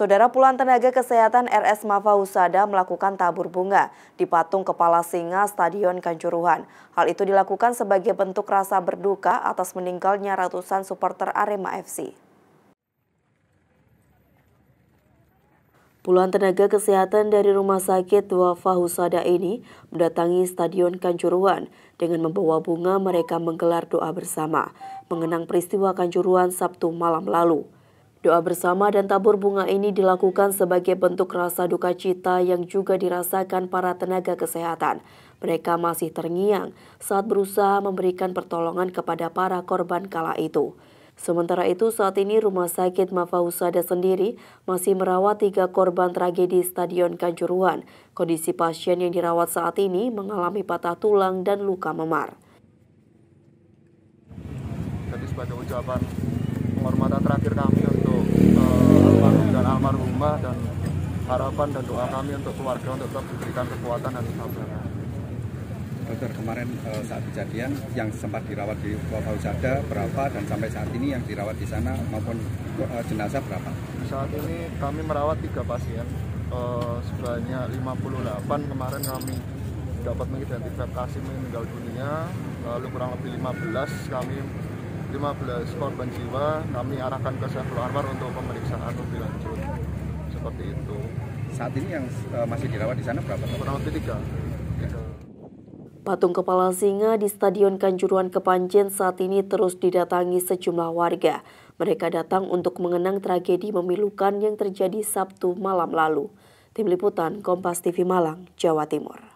Saudara puluhan tenaga kesehatan RS Mafa Husada melakukan tabur bunga di patung Kepala Singa Stadion Kanjuruhan. Hal itu dilakukan sebagai bentuk rasa berduka atas meninggalnya ratusan supporter Arema FC. Puluhan tenaga kesehatan dari Rumah Sakit Wafa Husada ini mendatangi Stadion Kanjuruhan. Dengan membawa bunga mereka menggelar doa bersama, mengenang peristiwa Kanjuruhan Sabtu malam lalu. Doa bersama dan tabur bunga ini dilakukan sebagai bentuk rasa duka cita yang juga dirasakan para tenaga kesehatan. Mereka masih terngiang saat berusaha memberikan pertolongan kepada para korban kala itu. Sementara itu saat ini Rumah Sakit Mafausada sendiri masih merawat tiga korban tragedi Stadion Kanjuruhan. Kondisi pasien yang dirawat saat ini mengalami patah tulang dan luka memar. Jadi sebagai ucapan penghormatan terakhir kami rumah dan harapan dan doa kami untuk keluarga untuk tetap diberikan kekuatan dan kesabaran. Dokter kemarin e, saat kejadian yang sempat dirawat di Wafawusada berapa dan sampai saat ini yang dirawat di sana maupun e, jenazah berapa? Saat ini kami merawat tiga pasien e, sebanyak 58 kemarin kami dapat mengidentifikasi meninggal dunia lalu kurang lebih 15 kami 15 korban jiwa kami arahkan ke Sehul Anwar untuk pemeriksaan lebih lanjut seperti itu. Saat ini yang eh, masih dirawat di sana berapa? Kurang lebih tiga. Patung kepala singa di Stadion Kanjuruan Kepanjen saat ini terus didatangi sejumlah warga. Mereka datang untuk mengenang tragedi memilukan yang terjadi Sabtu malam lalu. Tim Liputan Kompas TV Malang, Jawa Timur.